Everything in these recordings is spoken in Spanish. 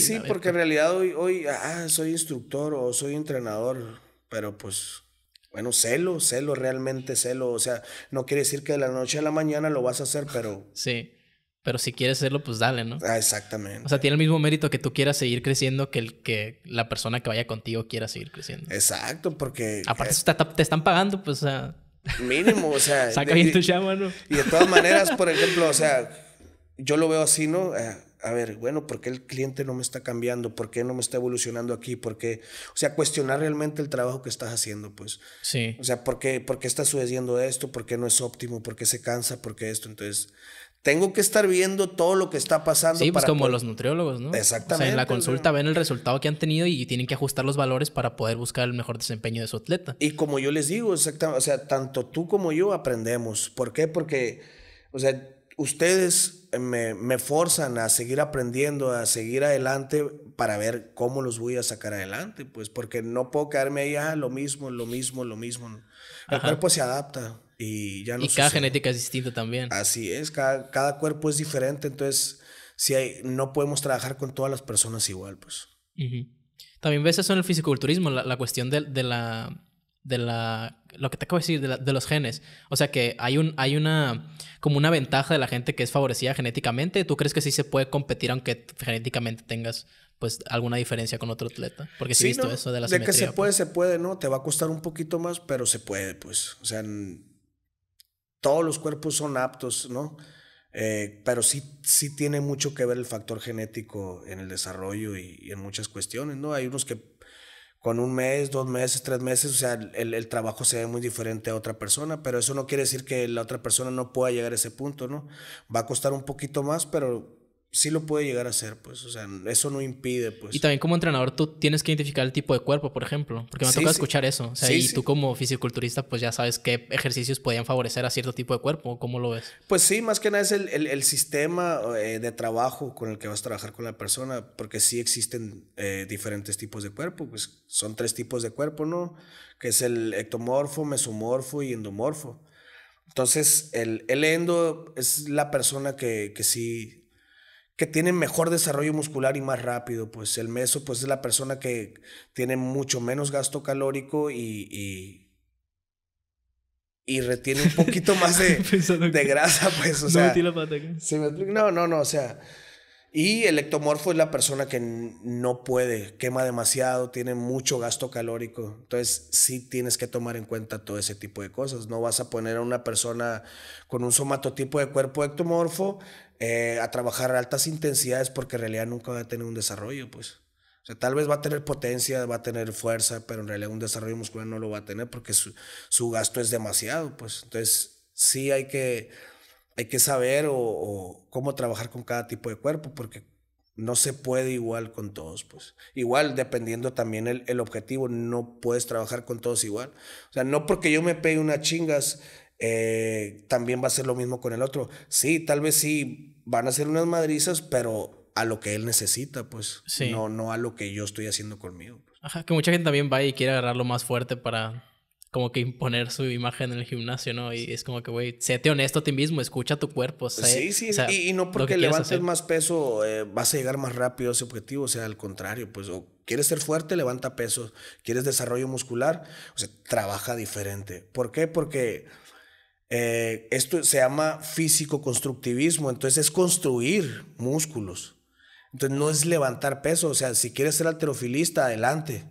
Sí, sí, porque en realidad hoy, hoy, ah, soy instructor o soy entrenador, pero pues bueno, celo, celo, realmente celo. O sea, no quiere decir que de la noche a la mañana lo vas a hacer, pero. Sí. Pero si quieres hacerlo, pues dale, ¿no? Ah, exactamente. O sea, tiene el mismo mérito que tú quieras seguir creciendo que el que la persona que vaya contigo quiera seguir creciendo. Exacto, porque. Aparte, te, están pagando, pues, o sea. Mínimo, o sea. Saca bien tu llama, ¿no? Y de todas maneras, por ejemplo, o sea, yo lo veo así, ¿no? Eh, a ver, bueno, ¿por qué el cliente no me está cambiando? ¿Por qué no me está evolucionando aquí? ¿Por qué? O sea, cuestionar realmente el trabajo que estás haciendo, pues. Sí. O sea, ¿por qué, está sucediendo esto? ¿Por qué no es óptimo? ¿Por qué se cansa? ¿Por qué esto? Entonces, tengo que estar viendo todo lo que está pasando. Sí, pues como los nutriólogos, ¿no? Exactamente. O sea, en la consulta ven el resultado que han tenido y tienen que ajustar los valores para poder buscar el mejor desempeño de su atleta. Y como yo les digo, exactamente, o sea, tanto tú como yo aprendemos. ¿Por qué? Porque, o sea, ustedes eh, me, forzan a seguir aprendiendo, a seguir adelante para ver cómo los voy a sacar adelante, pues porque no puedo quedarme ahí, ah, lo mismo, lo mismo, lo mismo. El cuerpo se adapta y ya no. Y cada genética es distinta también. Así es, cada, cada cuerpo es diferente, entonces si hay, no podemos trabajar con todas las personas igual, pues. También ves eso en el fisiculturismo, la, la cuestión de, la... De la... Lo que te acabo de decir, de, los genes. O sea que hay, un, hay una como una ventaja de la gente que es favorecida genéticamente? ¿Tú crees que sí se puede competir aunque genéticamente tengas pues alguna diferencia con otro atleta? Porque sí, visto eso de la De que se puede, pues. se puede, ¿no? Te va a costar un poquito más, pero se puede, pues. O sea, todos los cuerpos son aptos, ¿no? Eh, pero sí, sí tiene mucho que ver el factor genético en el desarrollo y en muchas cuestiones, ¿no? Hay unos que con un mes, dos meses, tres meses, o sea, el, trabajo se ve muy diferente a otra persona, pero eso no quiere decir que la otra persona no pueda llegar a ese punto, ¿no? Va a costar un poquito más, pero sí lo puede llegar a hacer, pues, o sea, eso no impide, pues. Y también como entrenador tú tienes que identificar el tipo de cuerpo, por ejemplo, porque me ha toca escuchar eso, o sea, y tú como fisiculturista pues ya sabes qué ejercicios podrían favorecer a cierto tipo de cuerpo, ¿cómo lo ves? Pues sí, más que nada es el, sistema eh, de trabajo con el que vas a trabajar con la persona, porque sí existen eh, diferentes tipos de cuerpo, pues son tres tipos de cuerpo, ¿no? Que es el ectomorfo, mesomorfo y endomorfo. Entonces, el, el endo es la persona que, que sí que tienen mejor desarrollo muscular y más rápido. Pues el meso pues, es la persona que tiene mucho menos gasto calórico y, y retiene un poquito más de, de grasa, pues, No, no, no, o sea, y el ectomorfo es la persona que no puede, quema demasiado, tiene mucho gasto calórico. Entonces, sí tienes que tomar en cuenta todo ese tipo de cosas. No vas a poner a una persona con un somatotipo de cuerpo ectomorfo eh, a trabajar a altas intensidades porque en realidad nunca va a tener un desarrollo, pues. tal vez va a tener potencia, va a tener fuerza, pero en realidad un desarrollo muscular no lo va a tener porque su, gasto es demasiado, pues. Entonces, sí hay que hay que saber o, cómo trabajar con cada tipo de cuerpo, porque no se puede igual con todos, pues. Igual, dependiendo también el, objetivo, no puedes trabajar con todos igual. O sea, no porque yo me pegue unas chingas, eh, también va a ser lo mismo con el otro. Sí, tal vez sí van a ser unas madrizas, pero a lo que él necesita, pues. No, no a lo que yo estoy haciendo conmigo. Pues. Ajá, que mucha gente también va y quiere agarrarlo más fuerte para como que imponer su imagen en el gimnasio, ¿no? Y es como que, güey, séte honesto a ti mismo, escucha tu cuerpo. sí, sí, y, no porque levantes más peso eh, vas a llegar más rápido a ese objetivo, o sea, al contrario, pues, o quieres ser fuerte, levanta peso, quieres desarrollo muscular, o sea, trabaja diferente. ¿Por qué? Porque eh, esto se llama físico-constructivismo, entonces es construir músculos. Entonces no es levantar peso, o sea, si quieres ser alterofilista, adelante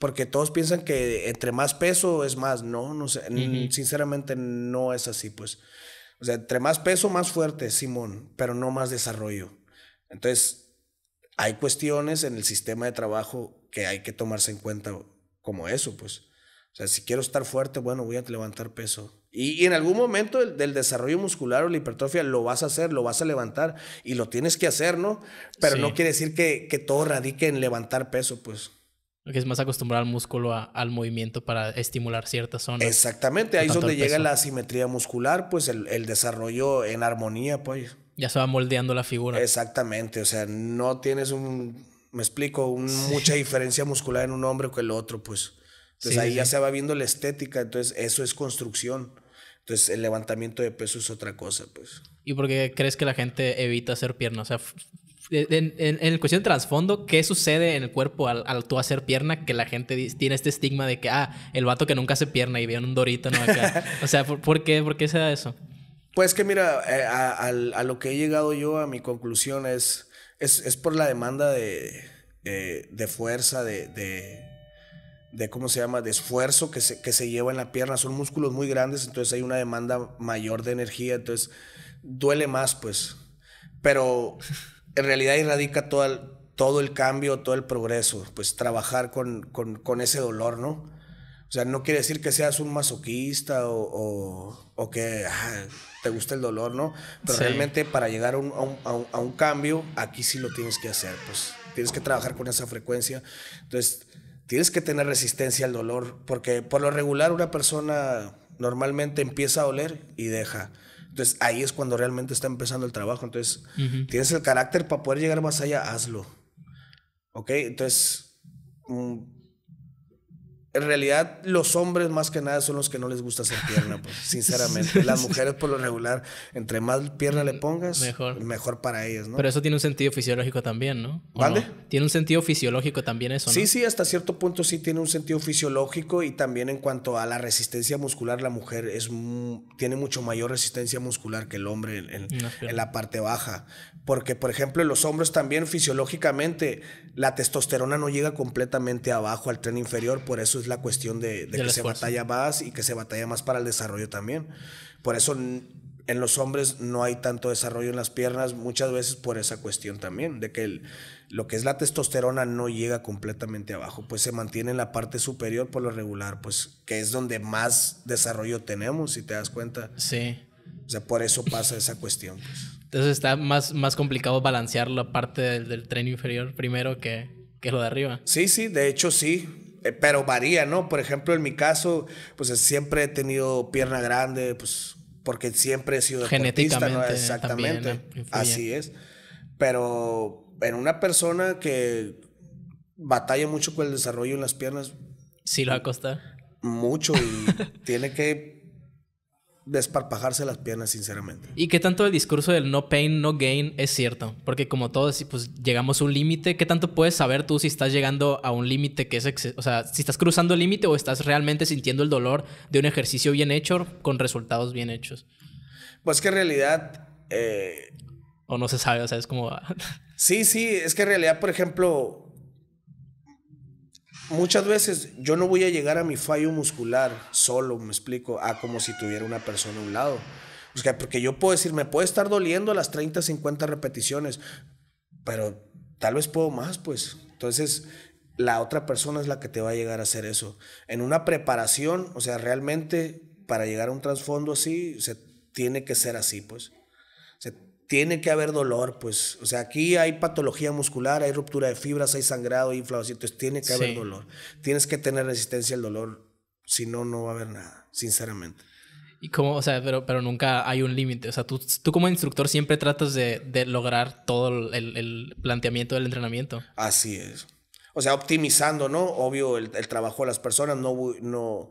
porque todos piensan que entre más peso es más, ¿no? no sé, Sinceramente no es así, pues. O sea, entre más peso, más fuerte, Simón, pero no más desarrollo. Entonces, hay cuestiones en el sistema de trabajo que hay que tomarse en cuenta como eso, pues. O sea, si quiero estar fuerte, bueno, voy a levantar peso. Y, en algún momento del desarrollo muscular o la hipertrofia lo vas a hacer, lo vas a levantar y lo tienes que hacer, ¿no? Pero no quiere decir que, que todo radique en levantar peso, pues que es más acostumbrar al músculo al movimiento para estimular ciertas zonas. Exactamente, ahí es donde llega la asimetría muscular, pues el, desarrollo en armonía, pues. Ya se va moldeando la figura. Exactamente, o sea, no tienes un, me explico, mucha diferencia muscular en un hombre que el otro, pues. Entonces ahí ya se va viendo la estética, entonces eso es construcción. Entonces el levantamiento de peso es otra cosa, pues. ¿Y por qué crees que la gente evita hacer piernas? O sea, en, en, cuestión de trasfondo, ¿qué sucede en el cuerpo al, tú hacer pierna? Que la gente tiene este estigma de que, ah, el vato que nunca hace pierna y viene un dorito, ¿no? o sea, ¿por, qué, ¿por qué se da eso? Pues que mira, eh, a, lo que he llegado yo, a mi conclusión es, es, por la demanda de, fuerza, de, de cómo se llama, de esfuerzo que que se lleva en la pierna. Son músculos muy grandes, entonces hay una demanda mayor de energía, entonces duele más, pues. Pero en realidad ahí radica todo el, todo el cambio, todo el progreso, pues trabajar con, con, ese dolor, ¿no? O sea, no quiere decir que seas un masoquista o, o, que ah, te gusta el dolor, ¿no? Pero realmente para llegar a un, a, a un, cambio, aquí sí lo tienes que hacer, pues tienes que trabajar con esa frecuencia. Entonces, tienes que tener resistencia al dolor, porque por lo regular una persona normalmente empieza a oler y deja. Entonces ahí es cuando realmente está empezando el trabajo. Entonces, tienes el carácter para poder llegar más allá, hazlo. ¿Ok? Entonces, mm, en realidad los hombres más que nada son los que no les gusta hacer pierna, pues, sinceramente. Las mujeres por lo regular, entre más pierna le pongas, mejor, para ellas, ¿no? Pero eso tiene un sentido fisiológico también, ¿no? ¿Vale? Tiene un sentido fisiológico también eso, ¿no? Sí, sí, hasta cierto punto sí tiene un sentido fisiológico y también en cuanto a la resistencia muscular, la mujer es tiene mucho mayor resistencia muscular que el hombre en, la parte baja. Porque, por ejemplo, los hombres también fisiológicamente la testosterona no llega completamente abajo al tren inferior, por eso es la cuestión de, que se batalla más y que se batalla más para el desarrollo también. Por eso en los hombres no hay tanto desarrollo en las piernas, muchas veces por esa cuestión también, de que lo que es la testosterona no llega completamente abajo, pues se mantiene en la parte superior por lo regular, pues que es donde más desarrollo tenemos, si te das cuenta. Sí. O sea, por eso pasa esa cuestión. Pues. Entonces está más, más complicado balancear la parte del, del tren inferior primero que, que lo de arriba. Sí, sí, de hecho sí. Eh, pero varía, ¿no? Por ejemplo, en mi caso, pues siempre he tenido pierna grande, pues porque siempre he sido genetista ¿no? Exactamente. Así es. Pero en una persona que batalla mucho con el desarrollo en las piernas. Sí, lo va a costar. Mucho y tiene que desparpajarse las piernas, sinceramente. ¿Y qué tanto el discurso del no pain, no gain es cierto? Porque como todos, pues llegamos a un límite. ¿Qué tanto puedes saber tú si estás llegando a un límite que es... O sea, si estás cruzando el límite o estás realmente sintiendo el dolor de un ejercicio bien hecho con resultados bien hechos? Pues que en realidad... Eh, o no se sabe, o sea, es como... sí, sí, es que en realidad, por ejemplo, muchas veces yo no voy a llegar a mi fallo muscular solo, me explico, a como si tuviera una persona a un lado. porque yo puedo decir, me puede estar doliendo a las 30, 50 repeticiones, pero tal vez puedo más, pues. Entonces, la otra persona es la que te va a llegar a hacer eso. En una preparación, o sea, realmente para llegar a un trasfondo así, se tiene que ser así, pues tiene que haber dolor, pues, o sea, aquí hay patología muscular, hay ruptura de fibras, hay sangrado, hay inflamación, entonces tiene que haber dolor. Tienes que tener resistencia al dolor, si no, no va a haber nada, sinceramente. Y como, o sea, pero, pero nunca hay un límite. O sea, tú, como instructor siempre tratas de, lograr todo el, planteamiento del entrenamiento. Así es. O sea, optimizando, ¿no? Obvio, el, trabajo de las personas, no, no,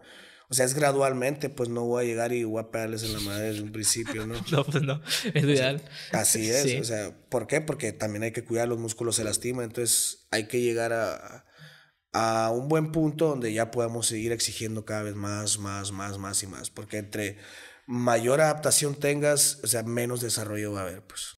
o sea, es gradualmente, pues no voy a llegar y voy a pegarles en la madre desde un principio, ¿no? no, pues no, es ideal. así es, o sea, ¿por qué? Porque también hay que cuidar, los músculos se lastima entonces hay que llegar a, a un buen punto donde ya podamos seguir exigiendo cada vez más, más, más, más y más, porque entre mayor adaptación tengas, o sea, menos desarrollo va a haber, pues.